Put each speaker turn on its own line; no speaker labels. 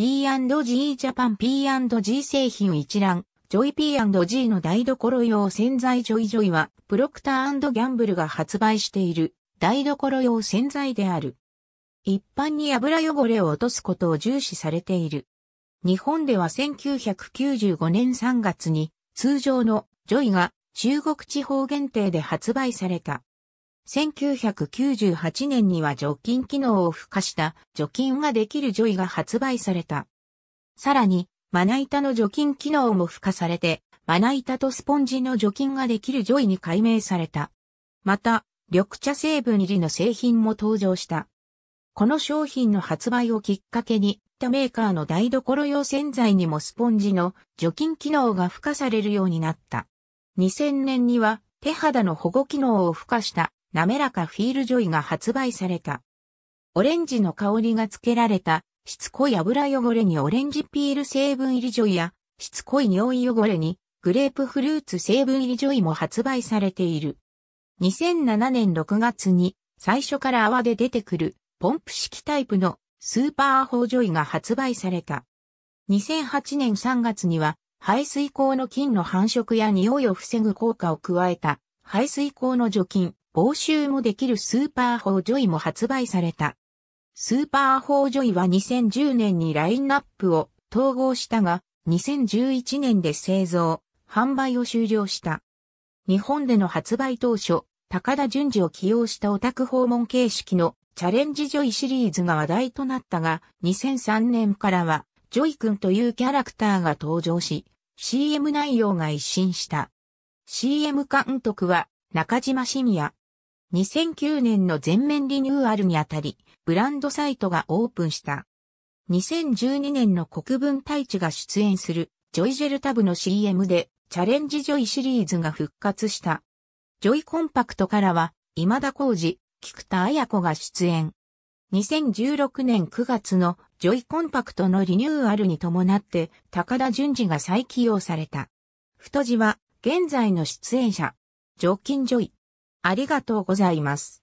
P&G ジャパン P&G 製品一覧、ジョイ P&G の台所用洗剤ジョイジョイは、プロクターギャンブルが発売している台所用洗剤である。一般に油汚れを落とすことを重視されている。日本では1995年3月に通常のジョイが中国地方限定で発売された。1998年には除菌機能を付加した除菌ができるジョイが発売された。さらに、まな板の除菌機能も付加されて、まな板とスポンジの除菌ができるジョイに改名された。また、緑茶成分入りの製品も登場した。この商品の発売をきっかけに、他メーカーの台所用洗剤にもスポンジの除菌機能が付加されるようになった。2000年には手肌の保護機能を付加した滑らかフィールジョイが発売された。オレンジの香りが付けられた、しつこい油汚れにオレンジピール成分入りジョイや、しつこい匂い汚れに、グレープフルーツ成分入りジョイも発売されている。2007年6月に、最初から泡で出てくる、ポンプ式タイプのスーパーアホージョイが発売された。2008年3月には、排水口の菌の繁殖や匂いを防ぐ効果を加えた、排水口の除菌、防臭もできるスーパーホージョイも発売された。スーパーホージョイは2010年にラインナップを統合したが、2011年で製造、販売を終了した。日本での発売当初、高田淳二を起用したオタク訪問形式のチャレンジジョイシリーズが話題となったが、2003年からは、ジョイ君というキャラクターが登場し、CM 内容が一新した。CM 監督は中島信也、2009年の全面リニューアルにあたり、ブランドサイトがオープンした。2012年の国分太一が出演するジョイジェルタブの CM でチャレンジジョイシリーズが復活した。ジョイコンパクトからは今田浩二、菊田彩子が出演。2016年9月のジョイコンパクトのリニューアルに伴って高田淳二が再起用された。太字は現在の出演者、常勤ジョイ。ありがとうございます。